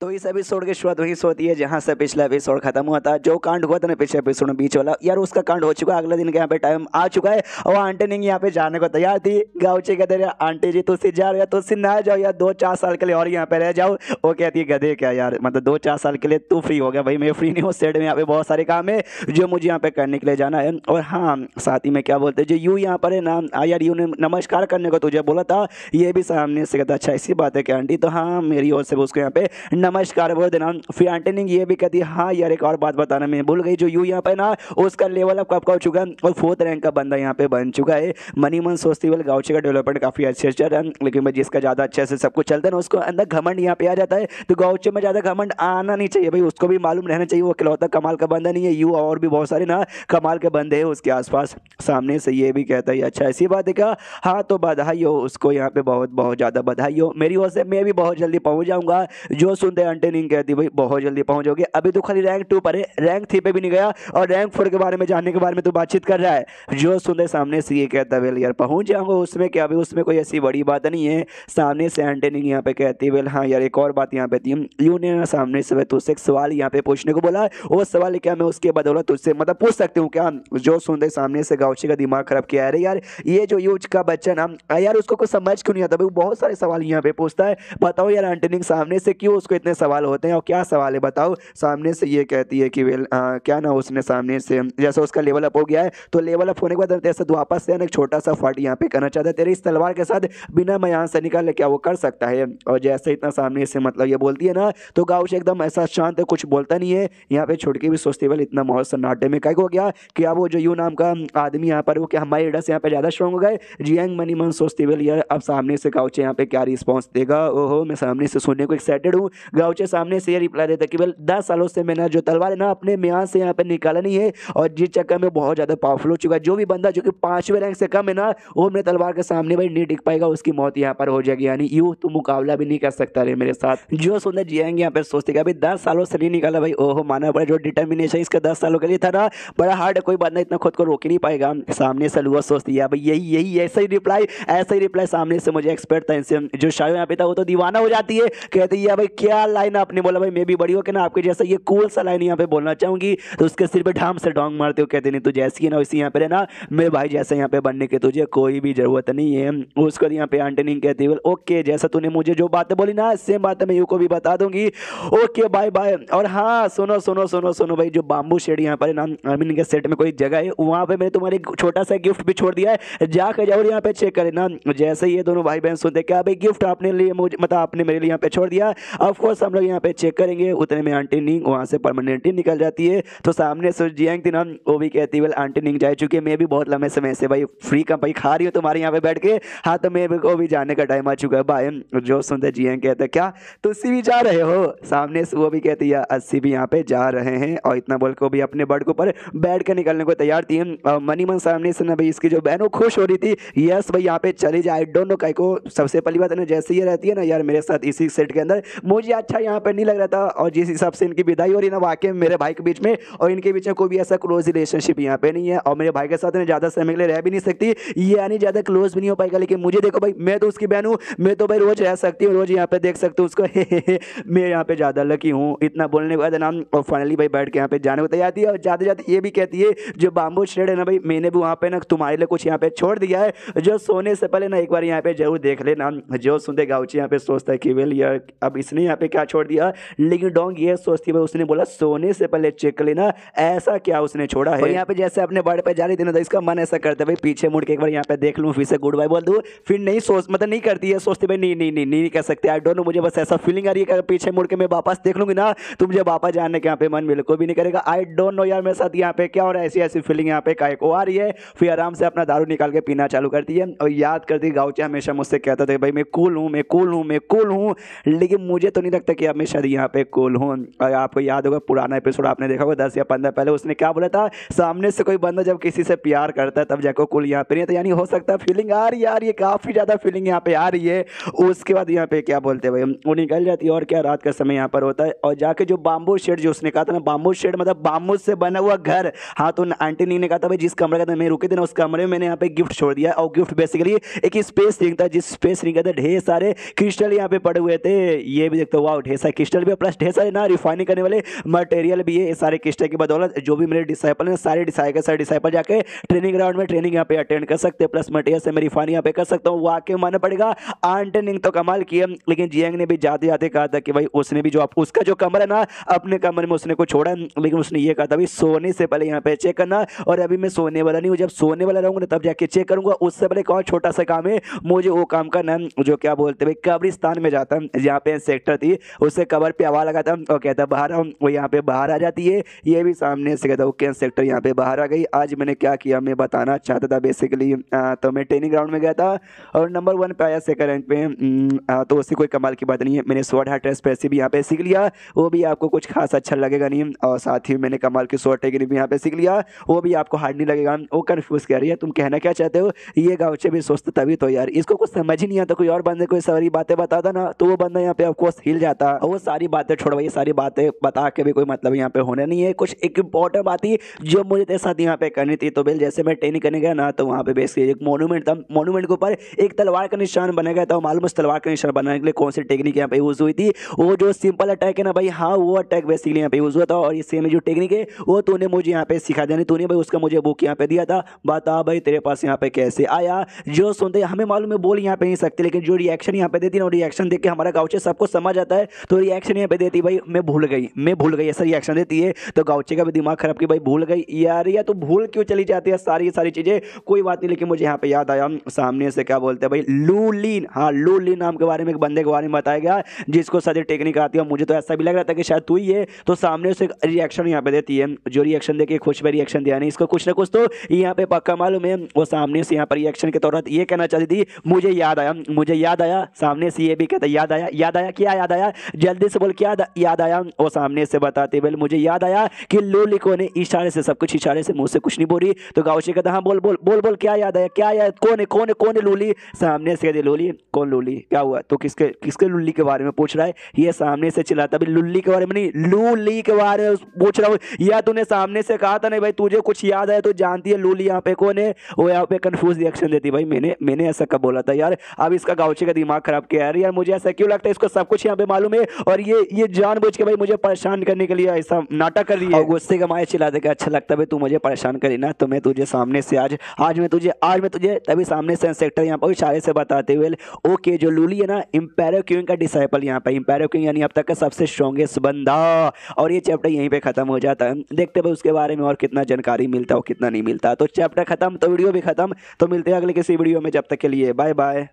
तो इस एपिसोड की शुरुआत वहीं से होती है जहाँ से पिछला एपिसोड खत्म हुआ था जो कांड हुआ था ना पिछले एपिसोड में बीच वाला यार उसका कांड हो चुका है अगले दिन के यहाँ पे टाइम आ चुका है और आंटी नहीं यहाँ पे जाने को तैयार थी गाउचे कहते रहे आंटी जी तुझसे जा रहे तुझसे ना जाओ यार दो चार साल के लिए और यहाँ पे रह जाओ वो कहती है गधे क्या यार मतलब दो चार साल के लिए तू फ्री हो गया भाई मैं फ्री नहीं हूँ सेट में यहाँ पे बहुत सारे काम है जो मुझे यहाँ पे करने के लिए जाना है और हाँ साथ ही में क्या बोलते जो यू यहाँ पर है ना यार यू ने नमस्कार करने को तुझे बोला था ये भी सामने से कहता अच्छा ऐसी बात है कि आंटी तो हाँ मेरी ओर से उसको यहाँ पे नमस्कार बोल देना फिर आंटी ने ये भी कह दिया हाँ यार एक और बात बताना मैं भूल गई जो यू यहाँ पे ना उसका लेवल अब कब का हो चुका है और फोर्थ रैंक का बंदा यहाँ पे बन चुका है मनी मन सोचती वाले गाँव का डेवलपमेंट काफ़ी अच्छे अच्छे रहा लेकिन भाई जिसका ज़्यादा अच्छे से सब कुछ चलता है ना उसको अंदर घमंड यहाँ पे आ जाता है तो गाँव में ज़्यादा घमंड आना नहीं चाहिए भाई उसको भी मालूम रहना चाहिए वो इकलौता कमाल का बंदा नहीं है यू और भी बहुत सारे ना कमाल के बंदे हैं उसके आसपास सामने से ये भी कहता है अच्छा ऐसी बात है हाँ तो बधाई हो उसको यहाँ पे बहुत बहुत ज़्यादा बधाई हो मेरी ओर से मैं भी बहुत जल्दी पहुँच जाऊँगा जो सुनते दे अंटे नहीं कहती भाई बहुत जल्दी पहुंचोगे अभी तो खाली रैंक टू पर है रैंक थ्री पे भी नहीं गया और रैंक फोर के बारे में जानने के बारे में तो बातचीत कर रहा है जो सुन रहे सामने से ये कहता है वेल यार पहुंच जाऊंगा उसमें क्या अभी उसमें कोई ऐसी बड़ी बात नहीं है सामने से अंटे नहीं यहाँ पे कहती है वेल हाँ यार एक और बात यहाँ पे थी यू ने सामने से तुझसे एक सवाल यहाँ पे पूछने को बोला वो सवाल क्या मैं उसके बदौलत उससे मतलब पूछ सकती हूँ क्या जो सुन रहे सामने से गाउची का दिमाग खराब किया है यार ये जो यूज का बच्चा नाम यार उसको कुछ समझ क्यों नहीं आता भाई बहुत सारे सवाल यहाँ पे पूछता है बताओ यार एंटनिंग सामने से क्यों उसको इतने कितने सवाल होते हैं और क्या सवाल है बताओ सामने से ये कहती है कि वेल आ, क्या ना उसने सामने से जैसे उसका लेवल अप हो गया है तो लेवल अप होने के बाद दरअसल वापस से एक छोटा सा फट यहाँ पे करना चाहता है तेरे इस तलवार के साथ बिना मैं यहाँ से निकाले क्या वो कर सकता है और जैसे इतना सामने से मतलब ये बोलती है ना तो गाँव से एकदम ऐसा शांत है कुछ बोलता नहीं है यहाँ पे छुटकी भी सोचती वेल इतना माहौल सन्नाटे में कह हो गया कि अब वो जो यू नाम का आदमी यहाँ पर वो क्या हमारे लीडर्स यहाँ पर ज़्यादा स्ट्रॉन्ग हो गए जियांग मनी मन सोचती वेल अब सामने से गाँव से पे क्या रिस्पॉन्स देगा ओहो मैं सामने से सुनने को एक्साइटेड हूँ गाउचे सामने से ये रिप्लाई देता केवल दस सालों से मैंने जो तलवार है ना अपने म्यान से यहाँ पर निकाला नहीं है और जिस चक्कर में बहुत ज़्यादा पावरफुल हो चुका है जो भी बंदा जो कि पाँचवें रैंक से कम है ना वो मेरे तलवार के सामने भाई नहीं टिक पाएगा उसकी मौत यहाँ पर हो जाएगी यानी यूँ तो मुकाबला भी नहीं कर सकता रे मेरे साथ जो सुंदर जियेंगे यहाँ पर सोचते अभी दस सालों से नहीं निकाला भाई ओहो माना बड़ा जो डिटर्मिनेशन इसका दस सालों के लिए था ना बड़ा हार्ड कोई बंदा इतना खुद को रोक नहीं पाएगा सामने से लुआ सोचती है भाई यही यही ऐसा ही रिप्लाई ऐसा ही रिप्लाई सामने से मुझे एक्सपर्ट था इनसे जो शायद यहाँ पे था वो तो दीवाना हो जाती है कहती है भाई क्या क्या लाइन आपने बोला भाई मैं भी बड़ी हो के ना आपके जैसा ये कूल सा लाइन यहाँ पे बोलना चाहूंगी तो उसके सिर पर ढाम से डोंग मारते हो कहते नहीं तो जैसी है ना वैसे यहाँ पे रहना मेरे भाई जैसा यहाँ पे बनने की तुझे कोई भी ज़रूरत नहीं है उसको यहाँ पे आंटनिंग कहती है ओके जैसा तूने मुझे जो बातें बोली ना सेम बातें मैं यू को भी बता दूंगी ओके बाय बाय और हाँ सुनो सुनो सुनो सुनो भाई जो बाम्बू शेड यहाँ पर ना अमीन के सेट में कोई जगह है वहाँ पर मैंने तुम्हारे छोटा सा गिफ्ट भी छोड़ दिया है जाकर जाओ यहाँ पे चेक करें ना जैसे ये दोनों भाई बहन सुनते क्या भाई गिफ्ट आपने लिए मुझे मतलब आपने मेरे लिए यहाँ पे छोड़ दिया ऑफकोर्स कोर्स हम लोग यहाँ पे चेक करेंगे उतने में आंटी निंग वहाँ से परमानेंटली निकल जाती है तो सामने से जियांग थी ना वो भी कहती है आंटी निंग जा चुकी है मैं भी बहुत लंबे समय से भाई फ्री कंपनी खा रही हूँ तुम्हारे यहाँ पे बैठ के हाँ तो मेरे को भी जाने का टाइम आ चुका है भाई जो सुनते जियांग कहते क्या तुलसी भी जा रहे हो सामने से वो भी कहती है अस्सी भी यहाँ पे जा रहे हैं और इतना बोल को भी अपने बर्ड के ऊपर बैठ कर निकलने को तैयार थी और मनी मन सामने से ना भाई इसकी जो बहन वो खुश हो रही थी यस भाई यहाँ पे चले जाए डोंट नो कई को सबसे पहली बात है ना जैसे ये रहती है ना यार मेरे साथ इसी सेट के अंदर मुझे अच्छा यहाँ पर नहीं लग रहा था और जिस हिसाब से इनकी विदाई हो रही ना वाकई मेरे भाई के बीच में और इनके बीच में कोई भी ऐसा क्लोज रिलेशनशिप यहाँ पे नहीं है और मेरे भाई के साथ ज़्यादा समय के लिए रह भी नहीं सकती यानी ज़्यादा क्लोज भी नहीं हो पाएगा लेकिन मुझे देखो भाई मैं तो उसकी बहन हूँ मैं तो भाई रोज़ रह सकती हूँ रोज़ यहाँ पे देख सकती हूँ उसको मैं यहाँ पे ज़्यादा लकी हूँ इतना बोलने के बाद नाम और फाइनली भाई बैठ के यहाँ पे जाने को तैयार थी और ज़्यादा ज़्यादा ये भी कहती है जो बाम्बू शेड है ना भाई मैंने भी वहाँ पे ना तुम्हारे लिए कुछ यहाँ पे छोड़ दिया है जो सोने से पहले ना एक बार यहाँ पे जरूर देख लेना जो सुनते गाउची यहाँ पे सोचता है कि वेल यार अब इसने यहाँ पे क्या छोड़ दिया लेकिन डोंग ये सोचती है उसने बोला सोने से पहले चेक कर लेना ऐसा क्या उसने छोड़ा है यहाँ पे जैसे अपने बर्ड पे जा रही थी इसका मन ऐसा करता भाई पीछे मुड़ के एक बार यहाँ पे देख लू फिर से गुड बाई बोल दू फिर नहीं सोच मतलब नहीं करती है सोचती भाई नहीं नहीं नहीं नहीं कह सकते आई डोंट नो मुझे बस ऐसा फीलिंग आ रही है पीछे मुड़ के मैं वापस देख लूंगी ना तो मुझे वापस जाने के यहाँ पे मन बिल्कुल भी नहीं करेगा आई डोंट नो यार मेरे साथ यहाँ पे क्या और ऐसी ऐसी फीलिंग यहाँ पे काय को आ रही है फिर आराम से अपना दारू निकाल के पीना चालू करती है और याद करती गाउचे हमेशा मुझसे कहता था भाई मैं कूल हूँ मैं कूल हूँ मैं कूल हूँ लेकिन मुझे तो नहीं सकता कि अमित शाह यहाँ पे कूल हूँ और आपको याद होगा पुराना एपिसोड आपने देखा होगा दस या पंद्रह पहले उसने क्या बोला था सामने से कोई बंदा जब किसी से प्यार करता है तब जाकर कुल यहाँ पे नहीं तो यानी हो सकता है फीलिंग आ रही यार ये काफ़ी ज़्यादा फीलिंग यहाँ पे आ रही है उसके बाद यहाँ पे क्या बोलते हैं भाई वो निकल जाती है और क्या रात का समय यहाँ पर होता है और जाके जो बाम्बू शेड जो उसने कहा था ना बाम्बू शेड मतलब बाम्बू से बना हुआ घर हाँ तो आंटी नहीं ने कहा था भाई जिस कमरे का मैं रुके थे ना उस कमरे में मैंने यहाँ पे गिफ्ट छोड़ दिया और गिफ्ट बेसिकली एक स्पेस रिंग था जिस स्पेस रिंग का था ढेर सारे क्रिस्टल यहाँ पे पड़े हुए थे ये भी देखते हो वाओ ढेर सारे क्रिस्टल भी प्लस ढेर सारे ना रिफाइनिंग करने वाले मटेरियल भी है सारे क्रिस्टल की बदौलत जो भी मेरे डिसाइपल हैं सारे डिसाइपल सारे डिसाइपल जाकर ट्रेनिंग ग्राउंड में ट्रेनिंग यहाँ पे अटेंड कर सकते हैं प्लस मटेरियल से मैं रिफाइनिंग यहाँ पे कर सकता हूँ वाकई माना पड़ेगा आंटनिंग तो कमाल किया लेकिन जियांग ने भी जाते जाते कहा था कि भाई उसने भी जो आप उसका जो कमर है ना अपने कमर में उसने को छोड़ा लेकिन उसने ये कहा था भाई सोने से पहले यहाँ पे चेक करना और अभी मैं सोने वाला नहीं हूँ जब सोने वाला रहूँगा तब जाके चेक करूँगा उससे पहले कौन छोटा सा काम है मुझे वो काम करना जो क्या बोलते भाई कब्रिस्तान में जाता है जहाँ पे सेक्टर थी उससे कवर पे हवा लगाता हूँ और कहता बाहर हम वो यहाँ पे बाहर आ जाती है ये भी सामने से कहता ओके सेक्टर यहाँ पे बाहर आ गई आज मैंने क्या किया मैं बताना चाहता था बेसिकली आ, तो मैं ट्रेनिंग ग्राउंड में गया था और नंबर वन पे आया सेकंड रैंक पे हम्म, तो उससे कोई कमाल की बात नहीं है मैंने शॉर्ट हार्ट पैसे भी यहाँ पे सीख लिया वो भी आपको कुछ खास अच्छा लगेगा नहीं और साथ ही मैंने कमाल की शॉर्ट टेक्निक भी यहाँ पे सीख लिया वो भी आपको हार्ड नहीं लगेगा वो कन्फ्यूज़ कर रही है तुम कहना क्या चाहते हो ये गाउचे भी सोचते तभी तो यार इसको कुछ समझ ही नहीं आता कोई और बंदे कोई सारी बातें बताता ना तो वो बंदा यहाँ पे आपको हिल जाता आता वो सारी बातें छोड़ भाई सारी बातें बता के भी कोई मतलब यहाँ पे होने नहीं है कुछ एक इंपॉर्टेंट बात ही जो मुझे तेरे साथ यहाँ पे करनी थी तो बिल जैसे मैं ट्रेनिंग करने गया ना तो वहाँ पे बेसिकली एक मोनूमेंट था मोनूमेंट के ऊपर एक तलवार का निशान बना गया था मालूम उस तलवार का निशान बनाने के लिए कौन सी टेक्निक यहाँ पे यूज़ हुई थी वो जो सिंपल अटैक है ना भाई हाँ वो अटैक बेसिकली यहाँ पे यूज़ हुआ था और ये सेम जो टेक्निक है वो तूने मुझे यहाँ पे सिखा देने तूने भाई उसका मुझे बुक यहाँ पे दिया था बता भाई तेरे पास यहाँ पे कैसे आया जो सुनते हमें मालूम है बोल यहाँ पे नहीं सकते लेकिन जो रिएक्शन यहाँ पे देती ना रिएक्शन देख के हमारा गाउचे सबको समझ आता जाता है तो रिएक्शन यहाँ पे देती है भाई मैं भूल गई मैं भूल गई ऐसा रिएक्शन देती है तो गाउचे का भी दिमाग खराब की भाई भूल गई यार या तो भूल क्यों चली जाती है सारी सारी चीज़ें कोई बात नहीं लेकिन मुझे यहाँ पे याद आया सामने से क्या बोलते हैं भाई लूलिन हाँ लूलिन नाम के बारे में एक बंदे के बारे में बताया गया जिसको सारी टेक्निक आती है मुझे तो ऐसा भी लग रहा था कि शायद तू ही है तो सामने से रिएक्शन यहाँ पे देती है जो रिएक्शन देखिए खुश में रिएक्शन दिया नहीं इसको कुछ ना कुछ तो यहाँ पे पक्का मालूम है वो सामने से यहाँ पर रिएक्शन के तौर पर ये कहना चाहती थी मुझे याद आया मुझे याद आया सामने से ये भी कहता याद आया याद आया क्या याद आया आया जल्दी से बोल क्या याद आया वो सामने से बताते बोले मुझे याद आया कि लोलिको ने इशारे से सब कुछ इशारे से मुझसे कुछ नहीं बोली तो गावशी कहता हाँ बोल बोल बोल बोल क्या याद आया क्या याद कौन है कौन है कौन है लूली सामने से कहते लोली कौन लूली क्या हुआ तो किसके किसके लुल्ली के बारे में पूछ रहा है ये सामने से चिल्लाता अभी लुल्ली के बारे में नहीं लूली के बारे में पूछ रहा हूँ या तूने सामने से कहा था नहीं भाई तुझे कुछ याद आया तो जानती है लूली यहाँ पे कौन है वो यहाँ पे कन्फ्यूज रिएक्शन देती भाई मैंने मैंने ऐसा कब बोला था यार अब इसका गाउचे का दिमाग खराब किया यार यार मुझे ऐसा क्यों लगता है इसको सब कुछ यहाँ पे मालूम है और ये ये जानबूझ के भाई मुझे परेशान करने के लिए ऐसा नाटक कर रही है गुस्से का माया चिल्ला देगा अच्छा लगता है तू मुझे परेशान करी ना तो मैं तुझे सामने से आज आज मैं तुझे आज मैं तुझे तभी सामने से सेक्टर यहाँ पर इशारे से बताते हुए ओके जो लूली है ना इम्पेरो क्यूंग का डिसाइपल यहाँ पर इम्पेरो क्यूंग यानी अब तक का सबसे स्ट्रॉन्गेस्ट बंदा और ये चैप्टर यहीं पर ख़त्म हो जाता है देखते भाई उसके बारे में और कितना जानकारी मिलता और कितना नहीं मिलता तो चैप्टर खत्म तो वीडियो भी खत्म तो मिलते हैं अगले किसी वीडियो में जब तक के लिए बाय बाय